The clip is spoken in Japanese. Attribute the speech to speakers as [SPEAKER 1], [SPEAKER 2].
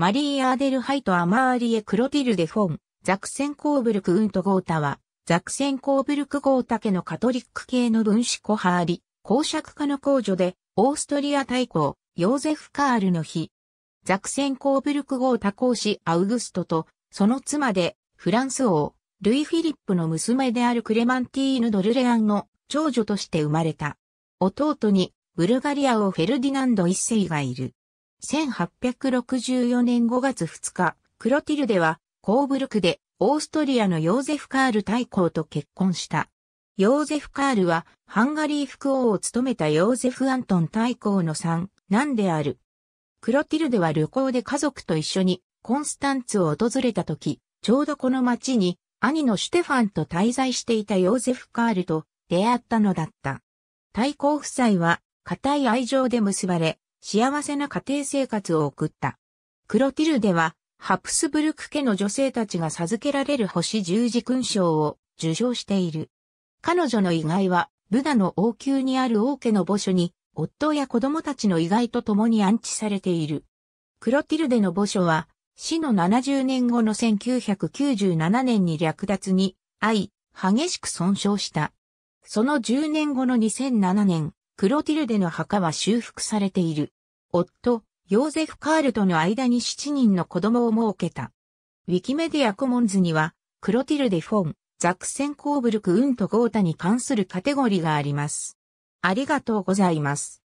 [SPEAKER 1] マリー・アーデルハイト・アマーリエ・クロティルデ・フォン、ザクセン・コーブルク・ウント・ゴータは、ザクセン・コーブルク・ゴータ家のカトリック系の分子コハーリ、公爵家の公女で、オーストリア大公、ヨーゼフ・カールの日。ザクセン・コーブルク・ゴータ公子アウグストと、その妻で、フランス王、ルイ・フィリップの娘であるクレマンティーヌ・ドルレアンの長女として生まれた。弟に、ブルガリア王フェルディナンド一世がいる。1864年5月2日、クロティルデは、コーブルクで、オーストリアのヨーゼフ・カール大公と結婚した。ヨーゼフ・カールは、ハンガリー副王を務めたヨーゼフ・アントン大公の三男である。クロティルデは旅行で家族と一緒に、コンスタンツを訪れた時、ちょうどこの町に、兄のシュテファンと滞在していたヨーゼフ・カールと出会ったのだった。大公夫妻は、固い愛情で結ばれ、幸せな家庭生活を送った。クロティルデは、ハプスブルク家の女性たちが授けられる星十字勲章を受賞している。彼女の意外は、ブダの王宮にある王家の墓所に、夫や子供たちの意外と共に安置されている。クロティルデの墓所は、死の70年後の1997年に略奪に、愛、激しく損傷した。その10年後の2007年、クロティルデの墓は修復されている。夫、ヨーゼフ・カールとの間に7人の子供を設けた。ウィキメディアコモンズには、クロティルデ・フォン、ザクセン・コーブルク・ウンとゴータに関するカテゴリーがあります。ありがとうございます。